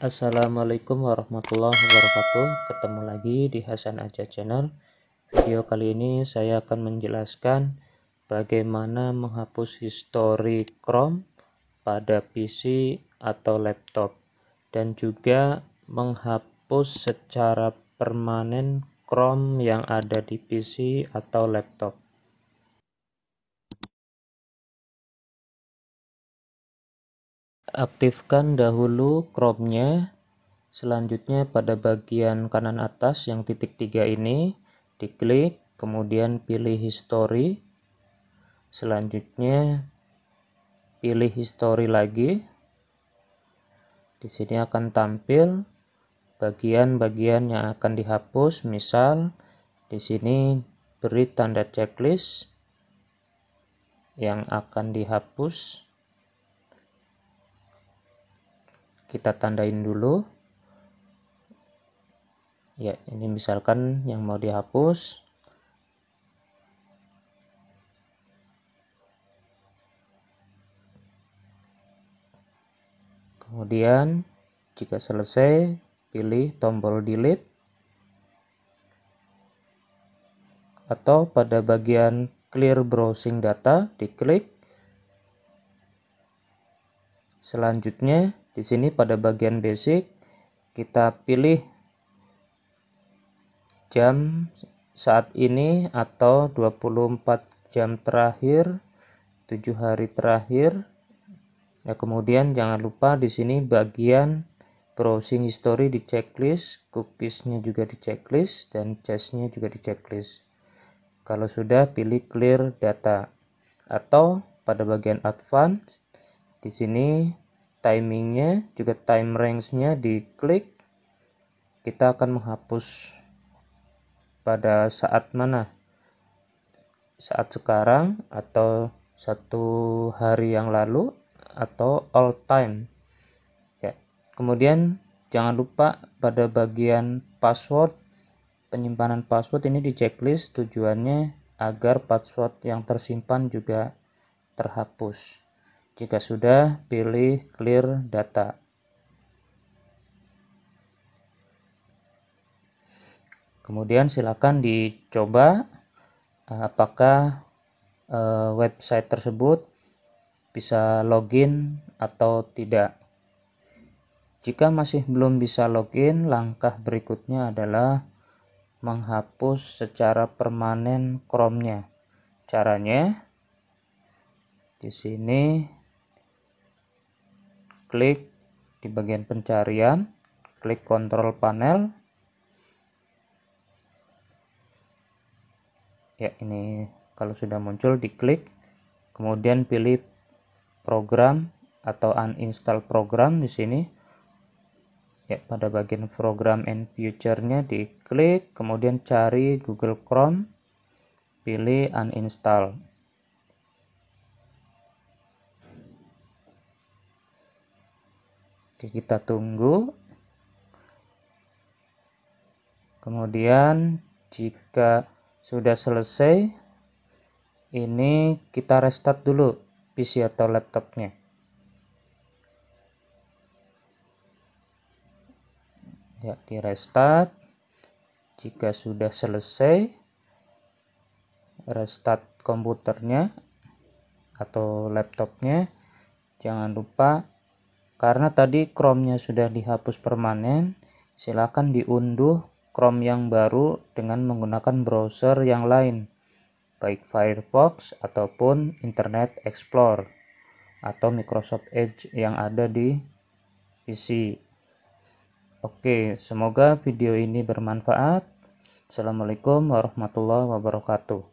Assalamualaikum warahmatullahi wabarakatuh Ketemu lagi di Hasan Aja Channel Video kali ini saya akan menjelaskan Bagaimana menghapus history Chrome pada PC atau laptop Dan juga menghapus secara permanen Chrome yang ada di PC atau laptop Aktifkan dahulu cropnya, selanjutnya pada bagian kanan atas yang titik tiga ini, diklik, kemudian pilih history, selanjutnya pilih history lagi, di sini akan tampil bagian-bagian yang akan dihapus, misal di sini beri tanda checklist yang akan dihapus. kita tandain dulu ya ini misalkan yang mau dihapus kemudian jika selesai pilih tombol delete atau pada bagian clear browsing data diklik selanjutnya di sini pada bagian basic kita pilih jam saat ini atau 24 jam terakhir, 7 hari terakhir. Ya, kemudian jangan lupa di sini bagian browsing history di checklist, cookiesnya juga di checklist, dan chestnya juga di checklist. Kalau sudah, pilih clear data. Atau pada bagian advance, di sini timingnya juga time range-nya diklik kita akan menghapus pada saat mana saat sekarang atau satu hari yang lalu atau all time ya kemudian jangan lupa pada bagian password penyimpanan password ini di checklist tujuannya agar password yang tersimpan juga terhapus jika sudah, pilih clear data. Kemudian silakan dicoba eh, apakah eh, website tersebut bisa login atau tidak. Jika masih belum bisa login, langkah berikutnya adalah menghapus secara permanen Chrome-nya. Caranya di sini klik di bagian pencarian, klik kontrol panel. Ya, ini kalau sudah muncul diklik, kemudian pilih program atau uninstall program di sini. Ya, pada bagian program and future-nya diklik, kemudian cari Google Chrome, pilih uninstall. Oke, kita tunggu. Kemudian jika sudah selesai, ini kita restart dulu PC atau laptopnya. Ya, di restart. Jika sudah selesai, restart komputernya atau laptopnya. Jangan lupa karena tadi Chrome-nya sudah dihapus permanen, silakan diunduh Chrome yang baru dengan menggunakan browser yang lain, baik Firefox ataupun Internet Explorer atau Microsoft Edge yang ada di PC. Oke, semoga video ini bermanfaat. Assalamualaikum warahmatullahi wabarakatuh.